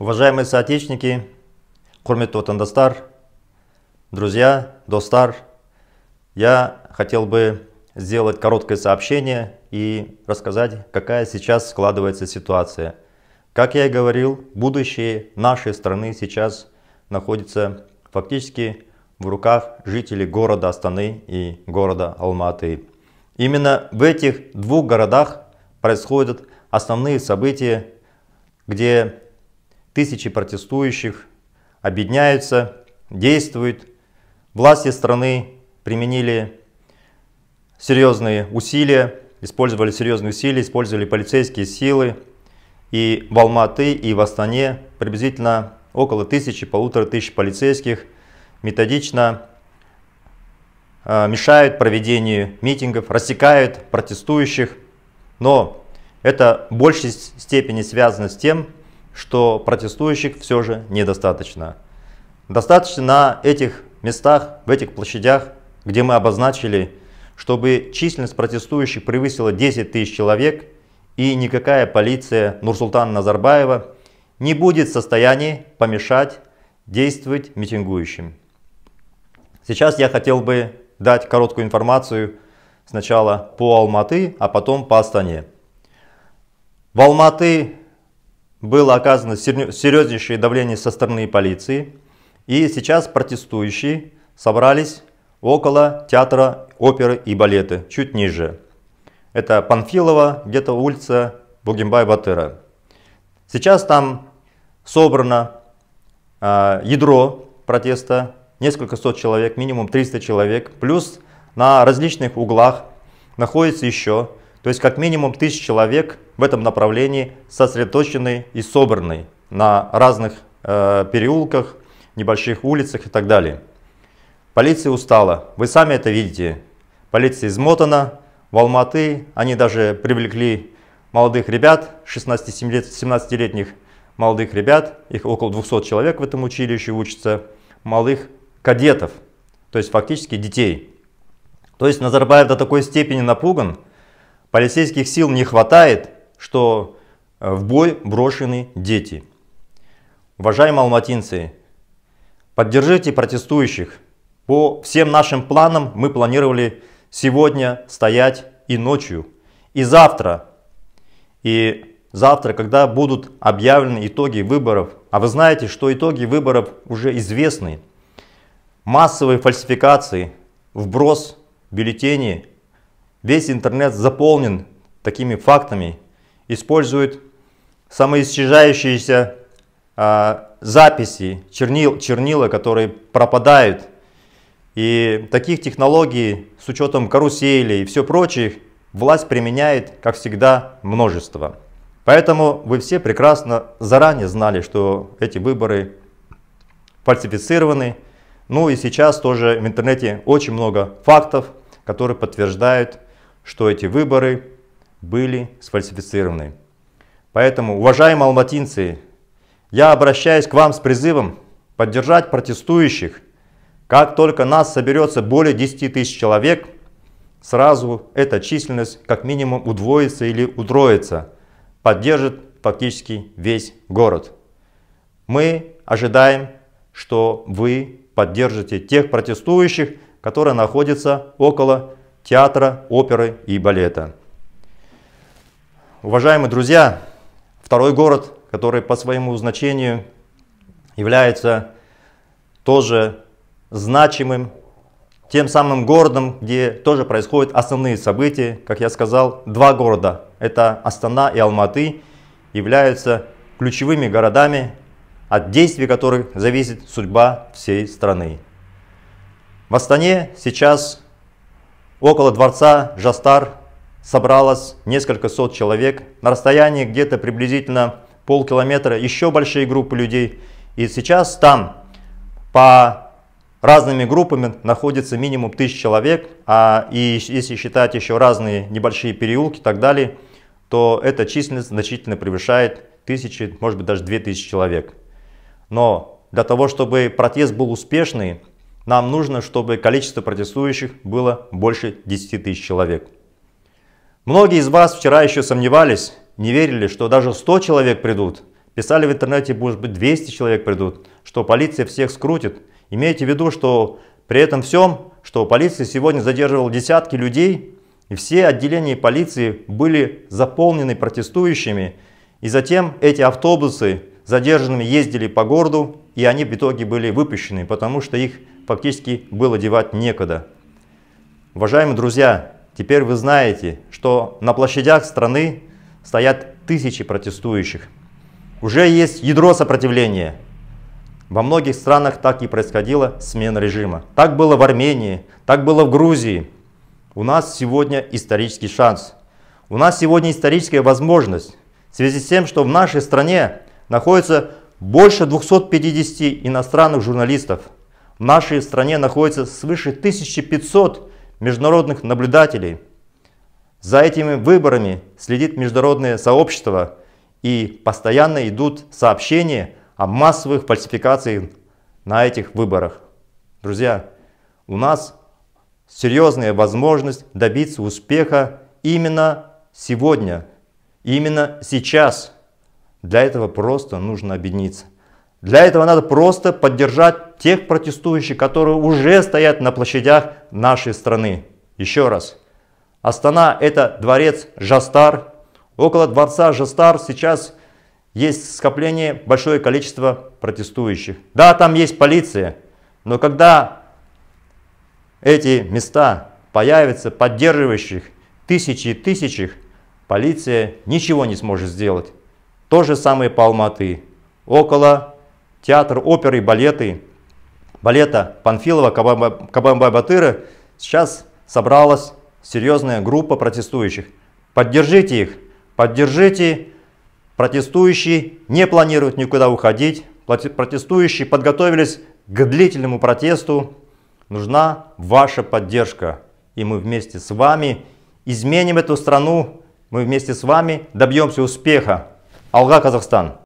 Уважаемые соотечественники, курмет Тандастар, друзья, достар, я хотел бы сделать короткое сообщение и рассказать, какая сейчас складывается ситуация. Как я и говорил, будущее нашей страны сейчас находится фактически в руках жителей города Астаны и города Алматы. Именно в этих двух городах происходят основные события, где тысячи протестующих объединяются, действуют. Власти страны применили серьезные усилия, использовали серьезные усилия, использовали полицейские силы. И в Алматы, и в Астане приблизительно около тысячи, полутора тысяч полицейских методично э, мешают проведению митингов, рассекают протестующих. Но это в большей степени связано с тем, что протестующих все же недостаточно. Достаточно на этих местах, в этих площадях, где мы обозначили, чтобы численность протестующих превысила 10 тысяч человек, и никакая полиция Нурсултана Назарбаева не будет в состоянии помешать действовать митингующим. Сейчас я хотел бы дать короткую информацию сначала по Алматы, а потом по Астане. В Алматы было оказано серьезнейшее давление со стороны полиции, и сейчас протестующие собрались около театра оперы и балеты. чуть ниже. Это Панфилова, где-то улица Бугимбай-Батыра. Сейчас там собрано э, ядро протеста, несколько сот человек, минимум 300 человек, плюс на различных углах находится еще то есть как минимум тысяч человек в этом направлении сосредоточены и собраны на разных э, переулках, небольших улицах и так далее. Полиция устала, вы сами это видите. Полиция измотана, в Алматы они даже привлекли молодых ребят, 16-17-летних молодых ребят, их около 200 человек в этом училище учатся, малых кадетов, то есть фактически детей. То есть Назарбаев до такой степени напуган, полицейских сил не хватает, что э, в бой брошены дети. Уважаемые алматинцы, поддержите протестующих. По всем нашим планам мы планировали сегодня стоять и ночью, и завтра. И завтра, когда будут объявлены итоги выборов. А вы знаете, что итоги выборов уже известны. Массовые фальсификации, вброс бюллетеней Весь интернет заполнен такими фактами, используют самоисчижающиеся э, а, записи, чернил, чернила, которые пропадают. И таких технологий с учетом каруселей и все прочих власть применяет, как всегда, множество. Поэтому вы все прекрасно заранее знали, что эти выборы фальсифицированы. Ну и сейчас тоже в интернете очень много фактов, которые подтверждают что эти выборы были сфальсифицированы. Поэтому, уважаемые алматинцы, я обращаюсь к вам с призывом поддержать протестующих. Как только нас соберется более 10 тысяч человек, сразу эта численность как минимум удвоится или утроится, поддержит фактически весь город. Мы ожидаем, что вы поддержите тех протестующих, которые находятся около театра, оперы и балета. Уважаемые друзья, второй город, который по своему значению является тоже значимым, тем самым городом, где тоже происходят основные события. Как я сказал, два города, это Астана и Алматы, являются ключевыми городами, от действий которых зависит судьба всей страны. В Астане сейчас Около дворца Жастар собралось несколько сот человек. На расстоянии где-то приблизительно полкилометра еще большие группы людей. И сейчас там по разными группами находится минимум тысяч человек. А и если считать еще разные небольшие переулки и так далее, то эта численность значительно превышает тысячи, может быть даже две тысячи человек. Но для того, чтобы протест был успешный, нам нужно, чтобы количество протестующих было больше 10 тысяч человек. Многие из вас вчера еще сомневались, не верили, что даже 100 человек придут. Писали в интернете, может быть 200 человек придут, что полиция всех скрутит. Имейте в виду, что при этом всем, что полиция сегодня задерживала десятки людей, и все отделения полиции были заполнены протестующими, и затем эти автобусы задержанными ездили по городу, и они в итоге были выпущены, потому что их фактически было девать некогда. Уважаемые друзья, теперь вы знаете, что на площадях страны стоят тысячи протестующих. Уже есть ядро сопротивления. Во многих странах так и происходила смена режима. Так было в Армении, так было в Грузии. У нас сегодня исторический шанс. У нас сегодня историческая возможность. В связи с тем, что в нашей стране находится больше 250 иностранных журналистов – в нашей стране находится свыше 1500 международных наблюдателей. За этими выборами следит международное сообщество и постоянно идут сообщения о массовых фальсификациях на этих выборах. Друзья, у нас серьезная возможность добиться успеха именно сегодня, именно сейчас. Для этого просто нужно объединиться. Для этого надо просто поддержать тех протестующих, которые уже стоят на площадях нашей страны. Еще раз. Астана – это дворец Жастар. Около дворца Жастар сейчас есть скопление большое количество протестующих. Да, там есть полиция, но когда эти места появятся поддерживающих тысячи и тысячи, полиция ничего не сможет сделать. То же самое по Алматы. Около театр оперы и балеты, балета Панфилова, Кабамба Батыра. сейчас собралась серьезная группа протестующих. Поддержите их, поддержите. Протестующие не планируют никуда уходить. Протестующие подготовились к длительному протесту. Нужна ваша поддержка. И мы вместе с вами изменим эту страну. Мы вместе с вами добьемся успеха. Алга, Казахстан!